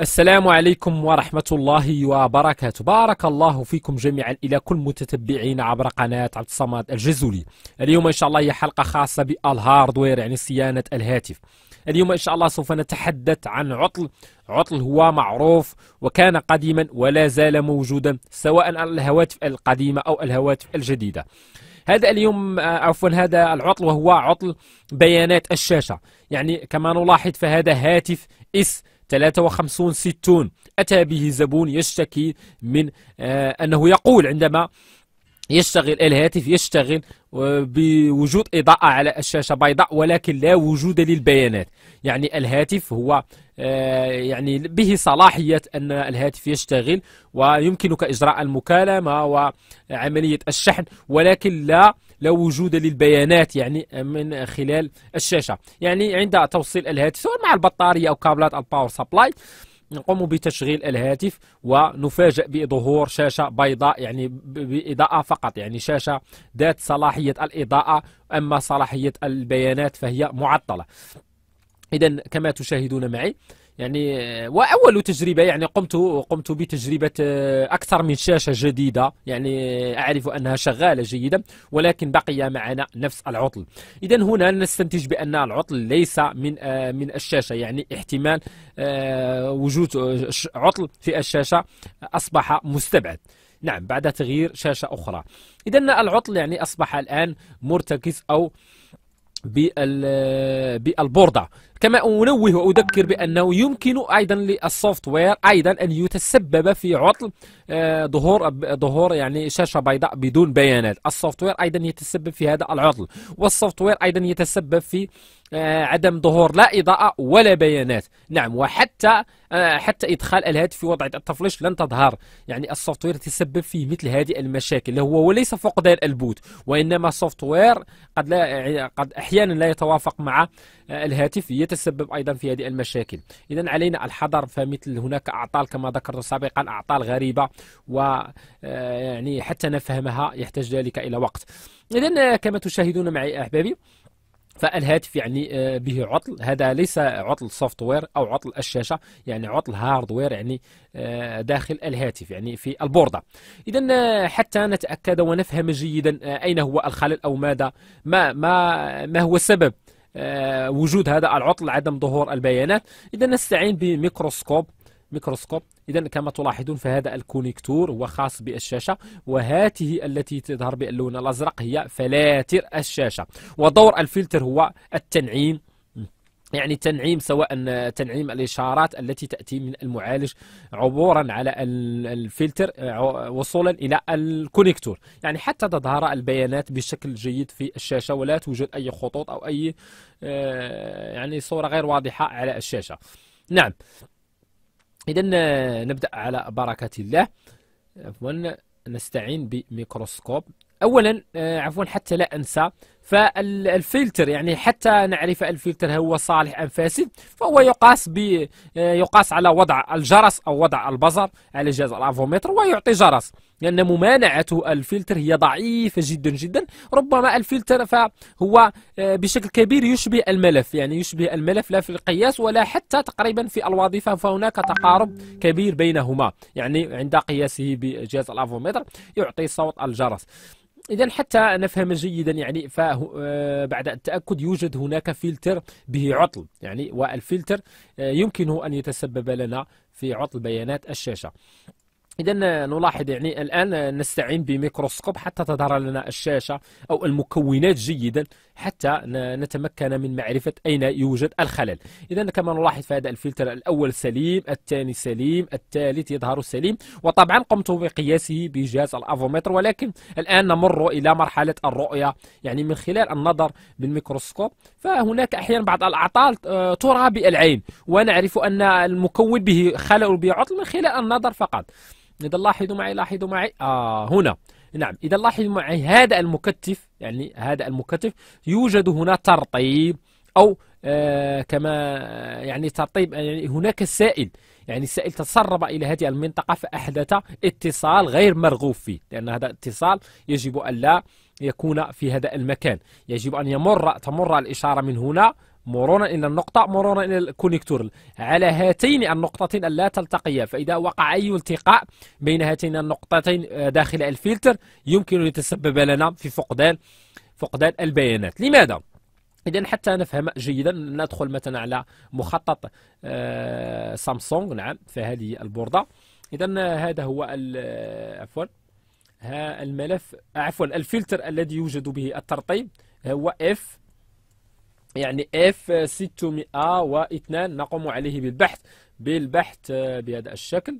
السلام عليكم ورحمة الله وبركاته بارك الله فيكم جميعا إلى كل متتبعين عبر قناة عبد الصمد الجزولي اليوم إن شاء الله هي حلقة خاصة بالهاردوير يعني صيانة الهاتف اليوم إن شاء الله سوف نتحدث عن عطل عطل هو معروف وكان قديما ولا زال موجودا سواء على الهواتف القديمة أو الهواتف الجديدة هذا اليوم آه، عفوا هذا العطل وهو عطل بيانات الشاشة يعني كما نلاحظ فهذا هاتف اس 53 60 أتى به زبون يشتكي من آه، أنه يقول عندما يشتغل الهاتف يشتغل آه، بوجود إضاءة على الشاشة بيضاء ولكن لا وجود للبيانات يعني الهاتف هو آه، يعني به صلاحية أن الهاتف يشتغل ويمكنك إجراء المكالمة وعملية الشحن ولكن لا لا وجود للبيانات يعني من خلال الشاشة يعني عند توصيل الهاتف سواء مع البطارية أو كابلات الباور سبلاي نقوم بتشغيل الهاتف ونفاجئ بظهور شاشة بيضاء يعني بإضاءة فقط يعني شاشة ذات صلاحية الإضاءة أما صلاحية البيانات فهي معطلة إذا كما تشاهدون معي يعني واول تجربه يعني قمت قمت بتجربه آه، اكثر من شاشه جديده يعني آه، اعرف انها شغاله جيدا ولكن بقي معنا نفس العطل اذا هنا نستنتج بان العطل ليس من آه، من الشاشه يعني احتمال وجود عطل في الشاشه اصبح مستبعد نعم بعد تغيير شاشه اخرى اذا العطل يعني اصبح الان مرتكز او بالبوردة كما أنوه وأذكر بأنه يمكن أيضا للسوفت وير أيضا أن يتسبب في عطل آه، ظهور ظهور يعني شاشة بيضاء بدون بيانات السوفت وير أيضا يتسبب في هذا العطل والسوفت وير أيضا يتسبب في آه، عدم ظهور لا إضاءة ولا بيانات نعم وحتى آه، حتى إدخال الهاتف في وضع التفليش لن تظهر يعني السوفت وير يتسبب في مثل هذه المشاكل هو وليس فقدان البوت وإنما السوفت وير قد لا يعني قد أحيانا لا يتوافق مع الهاتف يتسبب ايضا في هذه المشاكل اذا علينا الحذر فمثل هناك اعطال كما ذكرت سابقا اعطال غريبه و آه، يعني حتى نفهمها يحتاج ذلك الى وقت اذا آه، كما تشاهدون معي احبابي فالهاتف يعني آه، به عطل هذا ليس عطل سوفت وير او عطل الشاشه يعني عطل هارد وير يعني داخل الهاتف يعني في البورده اذا حتى نتاكد ونفهم جيدا اين هو الخلل او ماذا ما ما ما هو السبب آه، وجود هذا العطل عدم ظهور البيانات إذا نستعين بميكروسكوب ميكروسكوب إذا كما تلاحظون فهذا الكونيكتور هو خاص بالشاشة وهاته التي تظهر باللون الأزرق هي فلاتر الشاشة ودور الفلتر هو التنعيم يعني تنعيم سواء تنعيم الاشارات التي تاتي من المعالج عبورا على الفلتر وصولا الى الكونيكتور يعني حتى تظهر البيانات بشكل جيد في الشاشه ولا توجد اي خطوط او اي آه، يعني صوره غير واضحه على الشاشه نعم اذا آه، نبدا على بركه الله عفوا نستعين بميكروسكوب اولا آه، عفوا حتى لا انسى فالفلتر يعني حتى نعرف الفلتر هو صالح ام فاسد فهو يقاس ب آه، يقاس على وضع الجرس او وضع البزر على جهاز الافومتر ويعطي جرس لان ممانعه ممانعته الفلتر هي ضعيفه جدا جدا ربما الفلتر فهو آه، بشكل كبير يشبه الملف يعني يشبه الملف لا في القياس ولا حتى تقريبا في الوظيفه فهناك تقارب كبير بينهما يعني عند قياسه بجهاز الافومتر يعطي صوت الجرس إذا حتى نفهم جيدا يعني آه، بعد التأكد يوجد هناك فلتر به عطل يعني والفلتر آه، يمكنه أن يتسبب لنا في عطل بيانات الشاشة إذا نلاحظ يعني الآن نستعين بميكروسكوب حتى تظهر لنا الشاشة أو المكونات جيدا حتى نتمكن من معرفة أين يوجد الخلل إذا كما نلاحظ فهذا الفلتر الأول سليم الثاني سليم الثالث يظهر سليم وطبعا قمت بقياسه بجهاز الأفومتر ولكن الآن نمر إلى مرحلة الرؤية يعني من خلال النظر بالميكروسكوب فهناك أحيانا بعض الأعطال آه، ترى بالعين ونعرف أن المكون به خلل بعطل من خلال النظر فقط إذا لاحظوا معي لاحظوا معي آه هنا نعم إذا لاحظوا معي هذا المكتف يعني هذا المكتف يوجد هنا ترطيب أو آه كما يعني ترطيب يعني هناك سائل يعني السائل تسرب إلى هذه المنطقة فأحدث اتصال غير مرغوب فيه لأن هذا اتصال يجب أن لا يكون في هذا المكان يجب أن يمر تمر الإشارة من هنا مرورا إلى النقطة مرورا إلى الكونيكتور على هاتين النقطتين لا تلتقيا فإذا وقع أي التقاء بين هاتين النقطتين آه، داخل الفلتر يمكن أن يتسبب لنا في فقدان فقدان البيانات لماذا؟ إذا حتى نفهم جيدا ندخل مثلا على مخطط آه، سامسونج نعم فهذه البوردة إذا آه، هذا هو عفوا الملف عفوا الفلتر الذي يوجد به الترطيب هو اف يعني اف 602 نقوم عليه بالبحث بالبحث بهذا الشكل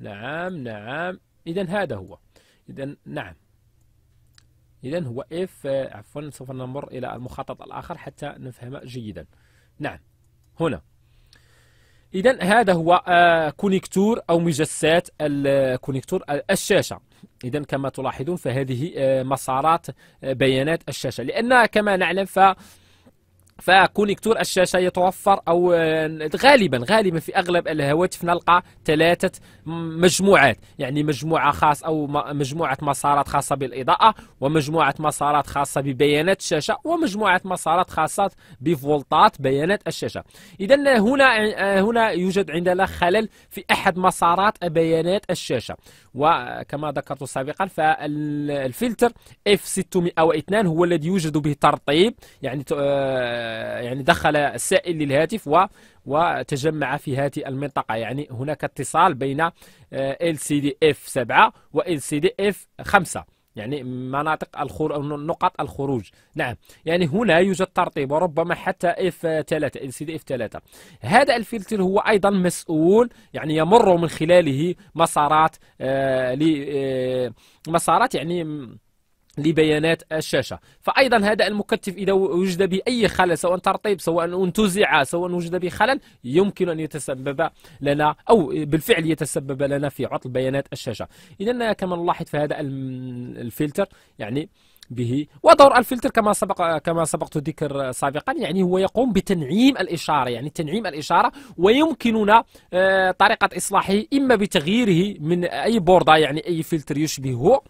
نعم نعم اذا هذا هو اذا نعم اذا هو اف عفوا سوف نمر الى المخطط الاخر حتى نفهم جيدا نعم هنا اذا هذا هو آه، كونيكتور او مجسات الكونيكتور الشاشه اذا كما تلاحظون فهذه آه، مسارات آه، بيانات الشاشه لان كما نعلم ف فكونيكتور الشاشه يتوفر او آه، غالبا غالبا في اغلب الهواتف نلقى ثلاثه مجموعات يعني مجموعه خاص او مجموعه مسارات خاصه بالاضاءه ومجموعه مسارات خاصه ببيانات الشاشه ومجموعه مسارات خاصه بفولتات بيانات الشاشه اذا هنا آه، هنا يوجد عندنا خلل في احد مسارات بيانات الشاشه وكما ذكرت سابقا فالفلتر اف 602 هو الذي يوجد به ترطيب يعني يعني دخل السائل للهاتف و وتجمع في هذه المنطقة يعني هناك اتصال بين آه، LCDF7 و اف 5 يعني مناطق الخروج نقط الخروج نعم يعني هنا يوجد ترطيب وربما حتى اف 3 ال سي دي اف 3 هذا الفلتر هو ايضا مسؤول يعني يمر من خلاله مسارات آه, آه، مسارات يعني لبيانات الشاشة فأيضا هذا المكتف إذا وجد به أي خلل سواء ترطيب سواء انتزع سواء وجد به خلل يمكن أن يتسبب لنا أو بالفعل يتسبب لنا في عطل بيانات الشاشة إذا كما نلاحظ في هذا الفلتر يعني به ودور الفلتر كما سبق كما سبقت ذكر سابقا يعني هو يقوم بتنعيم الاشاره يعني تنعيم الاشاره ويمكننا آه، طريقه اصلاحه اما بتغييره من اي بورده يعني اي فلتر يشبهه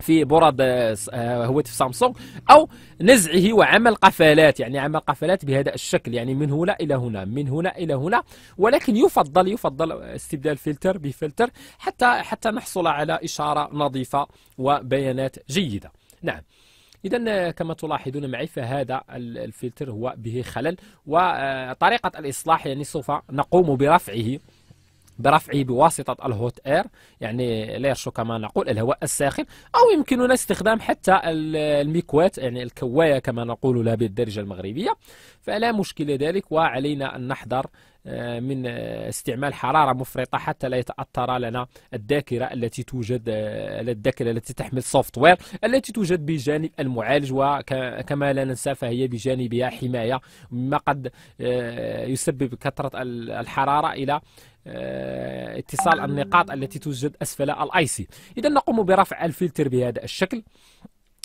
في برد آه، آه، هواتف سامسونج او نزعه وعمل قفالات يعني عمل قفالات بهذا الشكل يعني من هنا الى هنا من هنا الى هنا ولكن يفضل يفضل استبدال فلتر بفلتر حتى حتى نحصل على اشاره نظيفه وبيانات جيده نعم إذا كما تلاحظون معي فهذا الفلتر هو به خلل وطريقة الإصلاح يعني سوف نقوم برفعه برفعه بواسطة الهوت اير يعني شو كما نقول الهواء الساخن أو يمكننا استخدام حتى المكواة يعني الكواية كما نقول لها بالدرجه المغربية فلا مشكل ذلك وعلينا أن نحذر آه، من آه، استعمال حرارة مفرطة حتى لا يتأثر لنا الذاكرة التي توجد آه، الذاكرة التي تحمل سوفت وير التي توجد بجانب المعالج وكما لا ننسى فهي بجانبها حماية مما قد يسبب كثرة الحرارة إلى اتصال النقاط التي توجد أسفل الاي سي إذا نقوم برفع الفلتر بهذا الشكل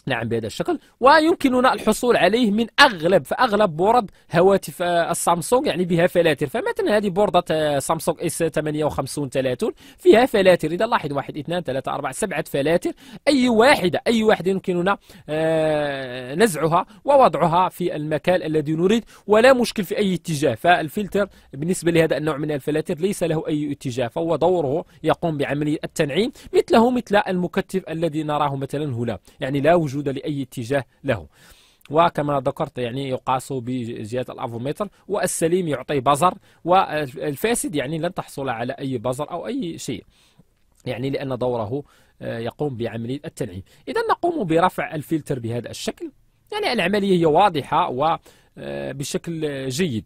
نعم بهذا الشكل ويمكننا الحصول عليه من اغلب فاغلب بورد هواتف آه، السامسونج يعني بها فلاتر فمثلا هذه بوردة آه، سامسونج اس 58 30 فيها فلاتر اذا لاحظ واحد اثنان ثلاثة أربعة سبعة فلاتر اي واحدة اي واحدة يمكننا آه، نزعها ووضعها في المكان الذي نريد ولا مشكل في اي اتجاه فالفلتر بالنسبة لهذا النوع من الفلاتر ليس له اي اتجاه فهو دوره يقوم بعملية التنعيم مثله مثل المكتف الذي نراه مثلا هنا يعني لا وجود وجود لأي اتجاه له وكما ذكرت يعني يقاس بجهه الافومتر والسليم يعطي بزر والفاسد يعني لن تحصل على اي بزر او اي شيء يعني لان دوره آه، يقوم بعمليه التنعيم اذا نقوم برفع الفلتر بهذا الشكل يعني العمليه هي واضحه وبشكل آه، جيد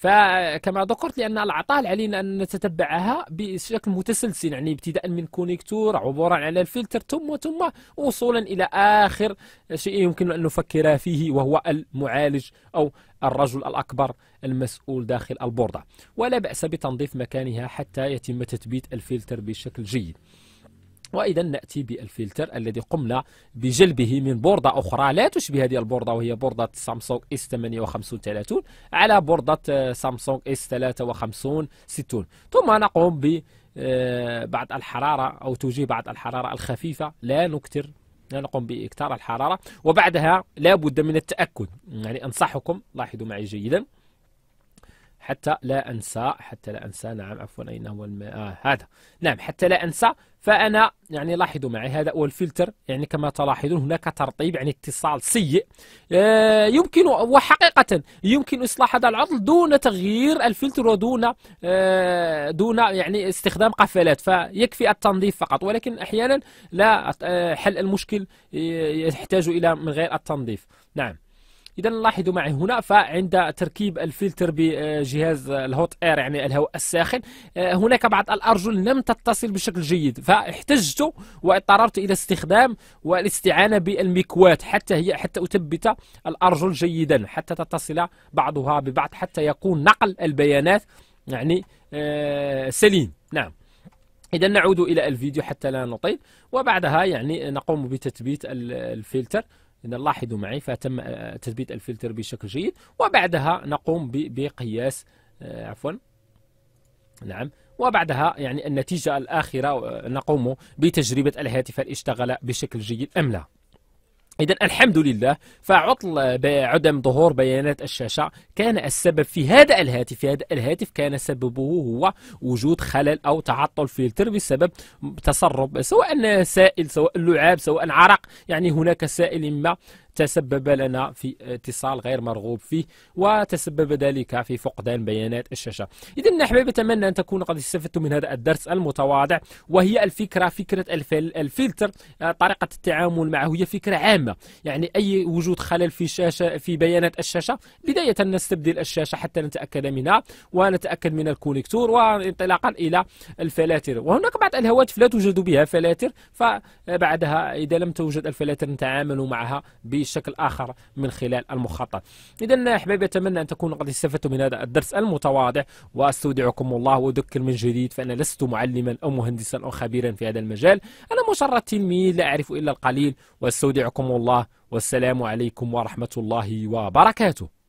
فكما ذكرت لان العطاء علينا ان نتتبعها بشكل متسلسل يعني ابتداء من كونيكتور عبورا على الفلتر ثم ثم وصولا الى اخر شيء يمكن ان نفكر فيه وهو المعالج او الرجل الاكبر المسؤول داخل البورده ولا باس بتنظيف مكانها حتى يتم تثبيت الفلتر بشكل جيد وإذا نأتي بالفلتر الذي قمنا بجلبه من بوردة أخرى لا تشبه هذه البوردة وهي بوردة سامسونج اس 58 على بوردة آه، سامسونج اس 53 60 ثم نقوم ببعض آه، الحرارة أو توجيه بعض الحرارة الخفيفة لا نكثر لا نقوم بإكثار الحرارة وبعدها لا بد من التأكد يعني أنصحكم لاحظوا معي جيداً حتى لا أنسى حتى لا أنسى نعم عفوا أين هو الماء آه هذا نعم حتى لا أنسى فأنا يعني لاحظوا معي هذا هو الفلتر يعني كما تلاحظون هناك ترطيب يعني اتصال سيء آه، يمكن وحقيقة يمكن إصلاح هذا العطل دون تغيير الفلتر ودون آه، دون يعني استخدام قفلات فيكفي التنظيف فقط ولكن أحيانا لا آه، حل المشكل يحتاج إلى من غير التنظيف نعم اذا لاحظوا معي هنا فعند تركيب الفلتر بجهاز الهوت اير يعني الهواء الساخن آه، هناك بعض الارجل لم تتصل بشكل جيد فاحتجت واضطررت الى استخدام والاستعانه بالمكواه حتى هي حتى اثبت الارجل جيدا حتى تتصل بعضها ببعض حتى يكون نقل البيانات يعني آه، سليم نعم إذا نعود إلى الفيديو حتى لا نطيل وبعدها يعني نقوم بتثبيت الفلتر إن لاحظوا معي فتم آه، تثبيت الفلتر بشكل جيد وبعدها نقوم بقياس آه، عفوا نعم وبعدها يعني النتيجة الآخرة آه، نقوم بتجربة الهاتف هل اشتغل بشكل جيد أم لا إذن الحمد لله فعطل عدم ظهور بيانات الشاشة كان السبب في هذا الهاتف هذا الهاتف كان سببه هو وجود خلل أو تعطل فلتر بسبب تسرب سواء سائل سواء لعاب سواء عرق يعني هناك سائل ما تسبب لنا في اتصال غير مرغوب فيه وتسبب ذلك في فقدان بيانات الشاشة إذا أحبابي أتمنى أن تكونوا قد استفدتم من هذا الدرس المتواضع وهي الفكرة فكرة الفلتر آه، طريقة التعامل معه هي فكرة عامة يعني أي وجود خلل في شاشة في بيانات الشاشة بداية نستبدل الشاشة حتى نتأكد منها ونتأكد من الكونكتور وانطلاقا إلى الفلاتر وهناك بعض الهواتف لا توجد بها فلاتر فبعدها إذا لم توجد الفلاتر نتعامل معها بشكل بشكل آخر من خلال المخطط إذا أحبابي أتمنى أن تكونوا قد استفدتم من هذا الدرس المتواضع وأستودعكم الله وأذكر من جديد فأنا لست معلما أو مهندسا أو خبيرا في هذا المجال أنا مجرد تلميذ لا أعرف إلا القليل وأستودعكم الله والسلام عليكم ورحمة الله وبركاته